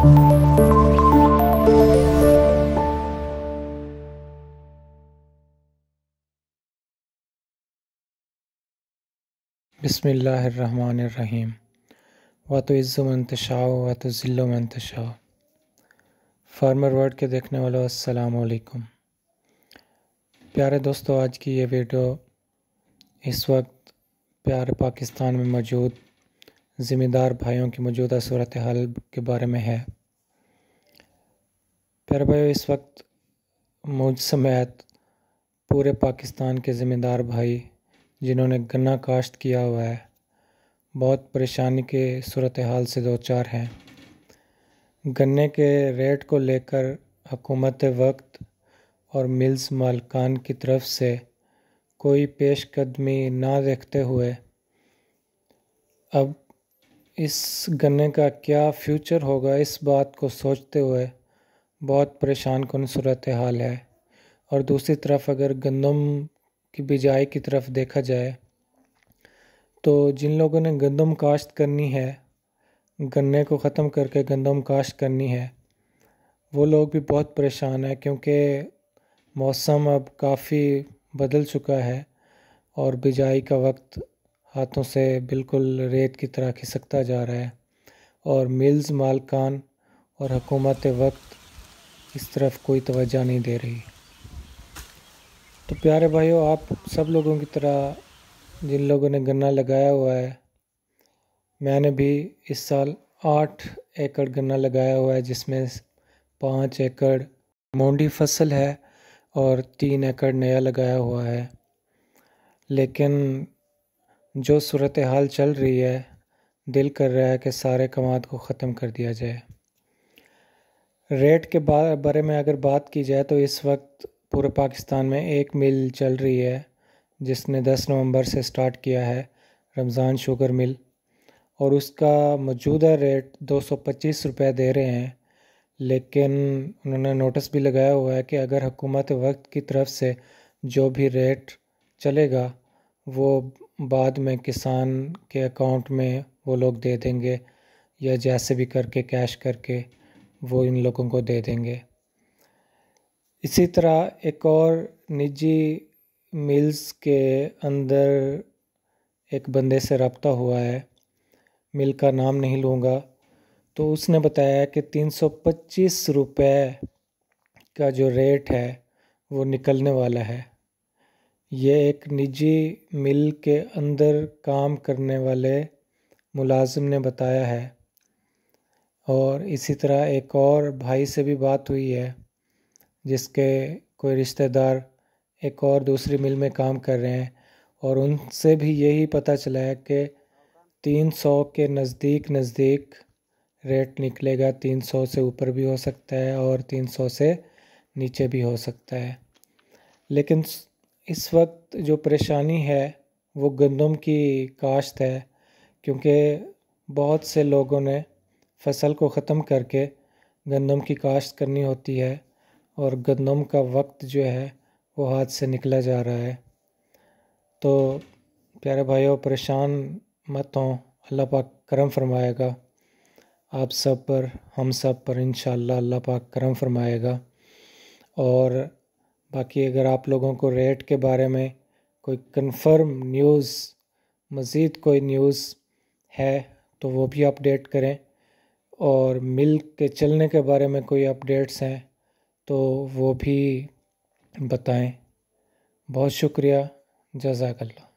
बसमीम व तो इज़्ज़ुमतशा व तो ज़िल्लुमतशा फार्मर वर्ड के देखने वालों असलकुम प्यारे दोस्तों आज की ये वीडियो इस वक्त प्यारे पाकिस्तान में मौजूद ज़िम्मेदार भाइयों की मौजूदा सूरत हाल के बारे में है प्यारे भाई इस वक्त मुझ समेत पूरे पाकिस्तान के ज़िम्मेदार भाई जिन्होंने गन्ना काश्त किया हुआ है बहुत परेशानी के सूरत हाल से दो चार हैं गन्ने के रेट को लेकर हकूमत वक्त और मिल्स मालकान की तरफ से कोई पेशकदमी ना देखते हुए अब इस गन्ने का क्या फ्यूचर होगा इस बात को सोचते हुए बहुत परेशान कन सूरत हाल है और दूसरी तरफ अगर गंदम की बिजाई की तरफ देखा जाए तो जिन लोगों ने गंदम काश्त करनी है गन्ने को ख़त्म करके गंदम काश्त करनी है वो लोग भी बहुत परेशान हैं क्योंकि मौसम अब काफ़ी बदल चुका है और बिजाई का वक्त हाथों से बिल्कुल रेत की तरह खिसकता जा रहा है और मिल्स मालकान और हकूमत वक्त इस तरफ कोई तवज्जो नहीं दे रही तो प्यारे भाइयों आप सब लोगों की तरह जिन लोगों ने गन्ना लगाया हुआ है मैंने भी इस साल आठ एकड़ गन्ना लगाया हुआ है जिसमें पाँच एकड़ मोंडी फसल है और तीन एकड़ नया लगाया हुआ है लेकिन जो सूरत हाल चल रही है दिल कर रहा है कि सारे कमाद को ख़त्म कर दिया जाए रेट के बारे में अगर बात की जाए तो इस वक्त पूरे पाकिस्तान में एक मिल चल रही है जिसने 10 नवंबर से स्टार्ट किया है रमज़ान शुगर मिल और उसका मौजूदा रेट 225 रुपए दे रहे हैं लेकिन उन्होंने नोटिस भी लगाया हुआ है कि अगर हुकूमत वक्त की तरफ से जो भी रेट चलेगा वो बाद में किसान के अकाउंट में वो लोग दे देंगे या जैसे भी करके कैश करके वो इन लोगों को दे देंगे इसी तरह एक और निजी मिल्स के अंदर एक बंदे से रबता हुआ है मिल का नाम नहीं लूँगा तो उसने बताया कि 325 रुपए का जो रेट है वो निकलने वाला है ये एक निजी मिल के अंदर काम करने वाले मुलाजिम ने बताया है और इसी तरह एक और भाई से भी बात हुई है जिसके कोई रिश्तेदार एक और दूसरी मिल में काम कर रहे हैं और उनसे भी यही पता चला है कि 300 के नज़दीक नज़दीक रेट निकलेगा 300 से ऊपर भी हो सकता है और 300 से नीचे भी हो सकता है लेकिन इस वक्त जो परेशानी है वो गंदम की काश्त है क्योंकि बहुत से लोगों ने फसल को ख़त्म करके गंदम की काश्त करनी होती है और गंदम का वक्त जो है वो हाथ से निकला जा रहा है तो प्यारे भाइयों परेशान मत हों अल्लाह पाक करम फरमाएगा आप सब पर हम सब पर इन अल्लाह पाक करम फरमाएगा और बाकी अगर आप लोगों को रेट के बारे में कोई कंफर्म न्यूज़ मज़ीद कोई न्यूज़ है तो वो भी अपडेट करें और मिल के चलने के बारे में कोई अपडेट्स हैं तो वो भी बताएं बहुत शुक्रिया जजाकल्ला